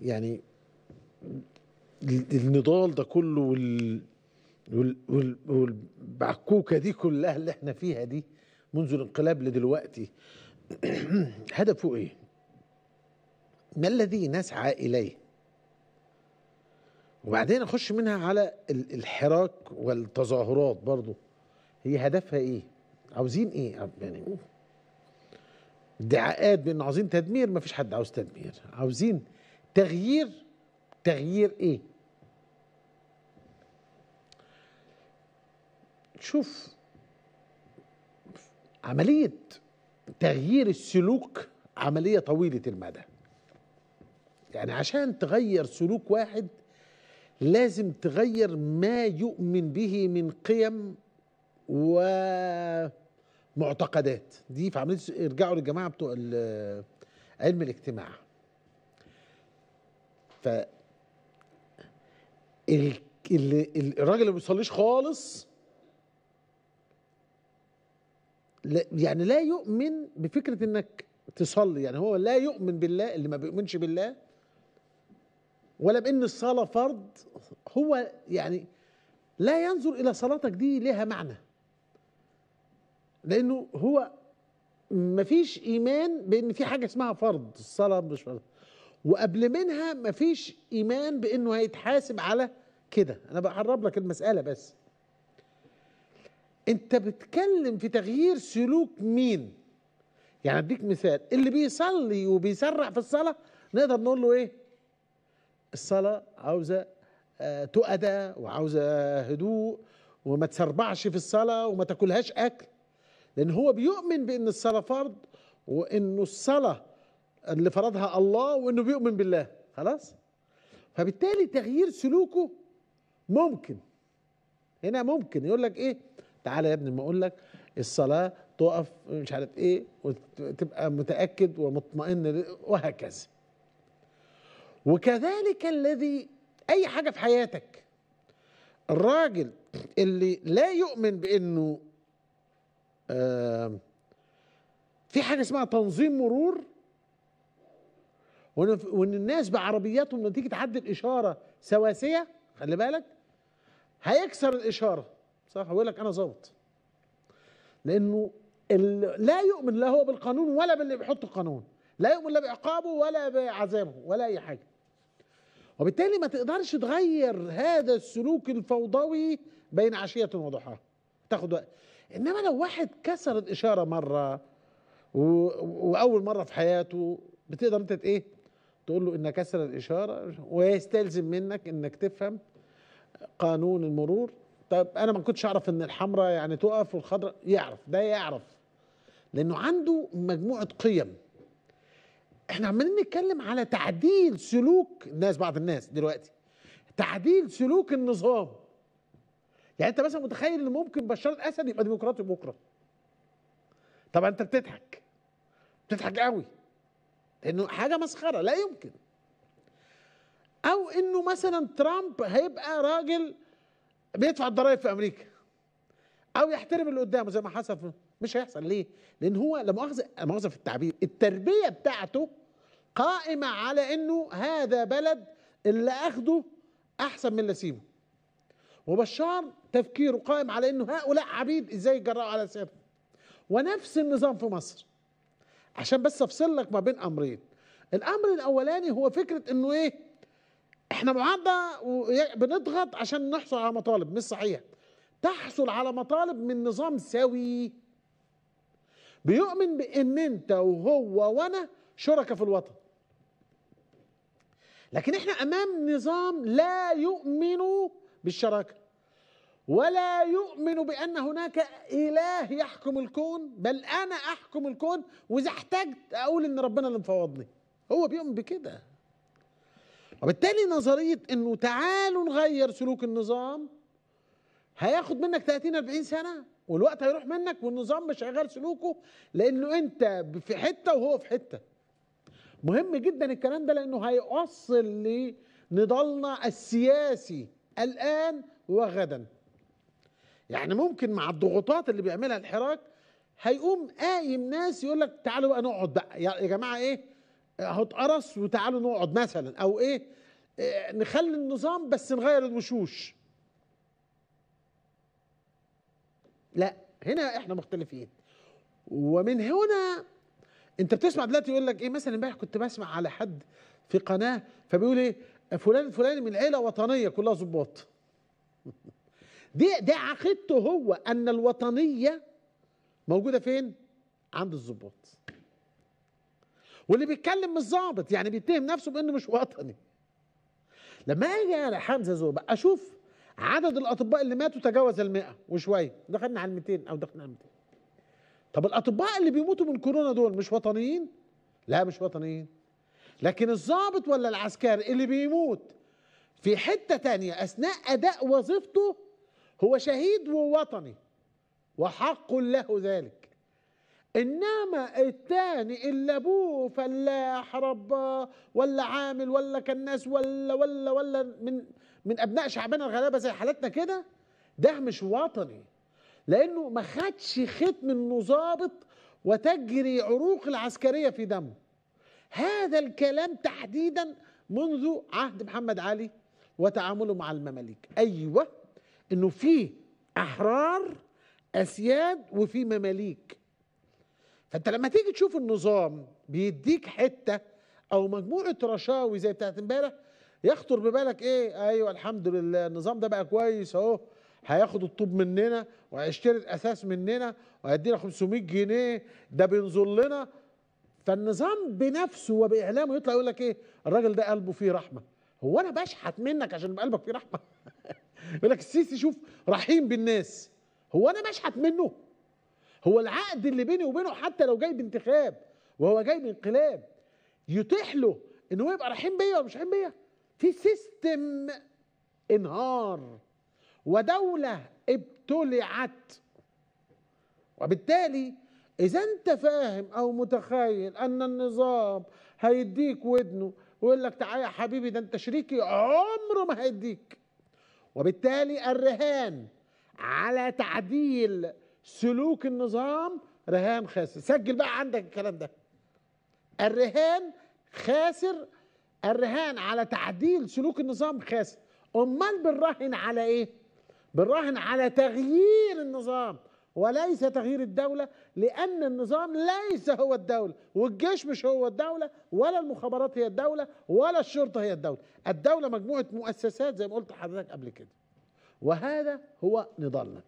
يعني النضال ده كله وال والبعكوكه دي كلها اللي احنا فيها دي منذ الانقلاب لدلوقتي هدفه ايه؟ ما الذي نسعى اليه؟ وبعدين اخش منها على الحراك والتظاهرات برضو هي هدفها ايه؟ عاوزين ايه؟ يعني ادعاءات بان عاوزين تدمير ما فيش حد عاوز تدمير عاوزين تغيير تغيير ايه شوف عملية تغيير السلوك عملية طويلة المدى يعني عشان تغير سلوك واحد لازم تغير ما يؤمن به من قيم ومعتقدات دي في عملية ارجعوا للجماعة بتوع علم الاجتماع ال الراجل اللي ما بيصليش خالص لا يعني لا يؤمن بفكره انك تصلي يعني هو لا يؤمن بالله اللي ما بيؤمنش بالله ولا بان الصلاه فرض هو يعني لا ينظر الى صلاتك دي لها معنى لانه هو ما فيش ايمان بان في حاجه اسمها فرض الصلاه مش فرض وقبل منها مفيش ايمان بانه هيتحاسب على كده انا بقرب لك المساله بس انت بتتكلم في تغيير سلوك مين يعني اديك مثال اللي بيصلي وبيسرع في الصلاه نقدر نقول له ايه الصلاه عاوزه آه، تؤدى وعاوزه هدوء وما تسربعش في الصلاه وما تاكلهاش اكل لان هو بيؤمن بان الصلاه فرض وانه الصلاه اللي فرضها الله وانه بيؤمن بالله خلاص فبالتالي تغيير سلوكه ممكن هنا ممكن يقول لك ايه تعالى يا ابني ما اقول لك الصلاه تقف مش عارف ايه وتبقى متاكد ومطمئن وهكذا وكذلك الذي اي حاجه في حياتك الراجل اللي لا يؤمن بانه آه في حاجه اسمها تنظيم مرور وان الناس بعربياتهم لما تيجي الاشاره سواسيه خلي بالك هيكسر الاشاره صح ويقول لك انا ظابط لانه لا يؤمن لا هو بالقانون ولا باللي بيحط القانون لا يؤمن لا بعقابه ولا بعذابه ولا اي حاجه وبالتالي ما تقدرش تغير هذا السلوك الفوضوي بين عشية وضحاها تاخد وقت انما لو واحد كسر الاشاره مره و... واول مره في حياته بتقدر انت ايه تقول له ان كسر الاشاره ويستلزم منك انك تفهم قانون المرور طب انا ما كنتش اعرف ان الحمراء يعني تقف والخضراء يعرف ده يعرف لانه عنده مجموعه قيم احنا عمالين نتكلم على تعديل سلوك الناس بعض الناس دلوقتي تعديل سلوك النظام يعني انت مثلا متخيل ان ممكن بشار الاسد يبقى ديمقراطي بكره طبعا انت بتضحك بتضحك قوي لانه حاجه مسخره لا يمكن او انه مثلا ترامب هيبقى راجل بيدفع الضرائب في امريكا او يحترم اللي قدامه زي ما حصل في مش هيحصل ليه؟ لان هو لا مؤاخذه مؤاخذه في التعبير التربيه بتاعته قائمه على انه هذا بلد اللي اخده احسن من اللي سيبه وبشار تفكيره قائم على انه هؤلاء عبيد ازاي يتجرأوا على سيرهم ونفس النظام في مصر. عشان بس افصل لك ما بين امرين الامر الاولاني هو فكره انه ايه احنا معاده بنضغط عشان نحصل على مطالب مش صحيح تحصل على مطالب من نظام سوي بيؤمن بان انت وهو وانا شركاء في الوطن لكن احنا امام نظام لا يؤمن بالشراكه ولا يؤمن بأن هناك إله يحكم الكون بل أنا أحكم الكون وإذا احتجت أقول إن ربنا اللي مفوضني هو بيؤمن بكده وبالتالي نظرية إنه تعالوا نغير سلوك النظام هياخد منك 30 40 سنة والوقت هيروح منك والنظام مش هيغير سلوكه لأنه أنت في حتة وهو في حتة مهم جدا الكلام ده لأنه هيوصل لنضالنا السياسي الآن وغدا يعني ممكن مع الضغوطات اللي بيعملها الحراك هيقوم قايم ناس يقول لك تعالوا بقى نقعد بقى يا جماعه ايه اهو اتقرص وتعالوا نقعد مثلا او ايه, إيه نخلي النظام بس نغير الوشوش لا هنا احنا مختلفين ومن هنا انت بتسمع دلوقتي يقول لك ايه مثلا امبارح كنت بسمع على حد في قناه فبيقول ايه فلان فلان من عيله وطنيه كلها ظباط دي ده عقيدته هو ان الوطنيه موجوده فين عند الضباط واللي بيتكلم مش ظابط يعني بيتهم نفسه بانه مش وطني لما اجي يا حمزه زوبق اشوف عدد الاطباء اللي ماتوا تجاوز ال100 وشويه دخلنا على 200 او دخلنا على 200 طب الاطباء اللي بيموتوا من كورونا دول مش وطنيين لا مش وطنيين لكن الظابط ولا العسكري اللي بيموت في حته تانية اثناء اداء وظيفته هو شهيد ووطني وحق له ذلك انما التاني اللي ابوه فلاح رباه ولا عامل ولا كناس ولا ولا ولا من من ابناء شعبنا الغلابه زي حالتنا كده ده مش وطني لانه ما خدش ختم النظابط وتجري عروق العسكريه في دمه هذا الكلام تحديدا منذ عهد محمد علي وتعامله مع المماليك ايوه انه في احرار اسياد وفي مماليك فانت لما تيجي تشوف النظام بيديك حته او مجموعه رشاوي زي بتاعت امبارح يخطر ببالك ايه ايوه الحمد لله النظام ده بقى كويس اهو هياخد الطوب مننا وهيشتري الاساس مننا وهيدينا 500 جنيه ده بينظر لنا فالنظام بنفسه وباعلامه يطلع يقول لك ايه الراجل ده قلبه فيه رحمه هو انا بشحت منك عشان قلبك فيه رحمه يقول لك السيسي شوف رحيم بالناس هو انا بشحت منه هو العقد اللي بيني وبينه حتى لو جاي بانتخاب وهو جاي بانقلاب يتيح له ان هو يبقى رحيم بيا ولا مش رحيم بيا في سيستم انهار ودوله ابتلعت وبالتالي اذا انت فاهم او متخيل ان النظام هيديك ودنه ويقول لك تعالى يا حبيبي ده انت شريكي عمره ما هيديك وبالتالي الرهان على تعديل سلوك النظام رهان خاسر سجل بقى عندك الكلام ده الرهان خاسر الرهان على تعديل سلوك النظام خاسر امال بنراهن على ايه بنراهن على تغيير النظام وليس تغيير الدولة لأن النظام ليس هو الدولة والجيش مش هو الدولة ولا المخابرات هي الدولة ولا الشرطة هي الدولة الدولة مجموعة مؤسسات زي ما قلت لحضرتك قبل كده وهذا هو نضالنا